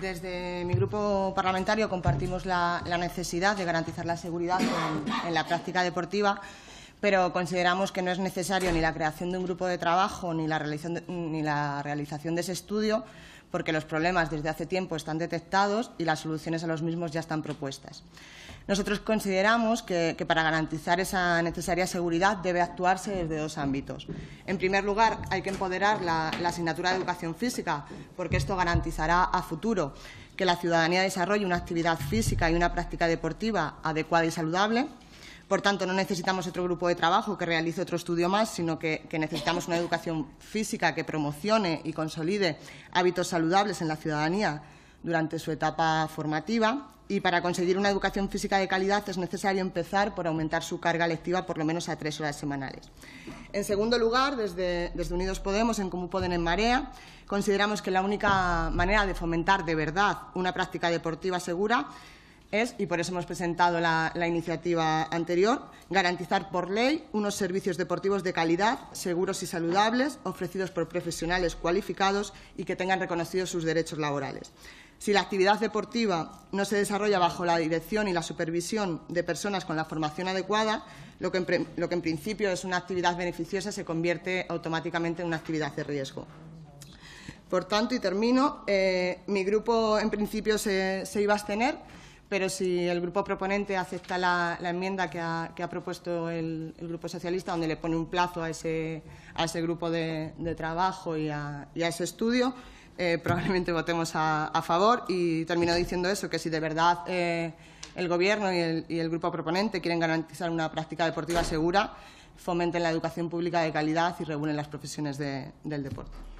Desde mi grupo parlamentario compartimos la, necesidad de garantizar la seguridad en, la práctica deportiva pero consideramos que no es necesario ni la creación de un grupo de trabajo ni la realización de ese estudio, porque los problemas desde hace tiempo están detectados y las soluciones a los mismos ya están propuestas. Nosotros consideramos que, para garantizar esa necesaria seguridad debe actuarse desde dos ámbitos. En primer lugar, hay que empoderar la, asignatura de educación física, porque esto garantizará a futuro que la ciudadanía desarrolle una actividad física y una práctica deportiva adecuada y saludable. Por tanto, no necesitamos otro grupo de trabajo que realice otro estudio más, sino que, necesitamos una educación física que promocione y consolide hábitos saludables en la ciudadanía durante su etapa formativa. Y para conseguir una educación física de calidad es necesario empezar por aumentar su carga lectiva por lo menos a tres horas semanales. En segundo lugar, desde, Unidos Podemos, en como pueden en Marea, consideramos que la única manera de fomentar de verdad una práctica deportiva segura es, y por eso hemos presentado la iniciativa anterior, garantizar por ley unos servicios deportivos de calidad, seguros y saludables, ofrecidos por profesionales cualificados y que tengan reconocidos sus derechos laborales. Si la actividad deportiva no se desarrolla bajo la dirección y la supervisión de personas con la formación adecuada, lo que en, principio es una actividad beneficiosa se convierte automáticamente en una actividad de riesgo. Por tanto, y termino, eh, mi grupo en principio se, iba a abstener, pero si el grupo proponente acepta la, enmienda que ha, propuesto el, Grupo Socialista, donde le pone un plazo a ese, grupo de, trabajo y a ese estudio, eh, probablemente votemos a, favor. Y termino diciendo eso, que si de verdad eh, el Gobierno y el, grupo proponente quieren garantizar una práctica deportiva segura, fomenten la educación pública de calidad y reúnen las profesiones del deporte.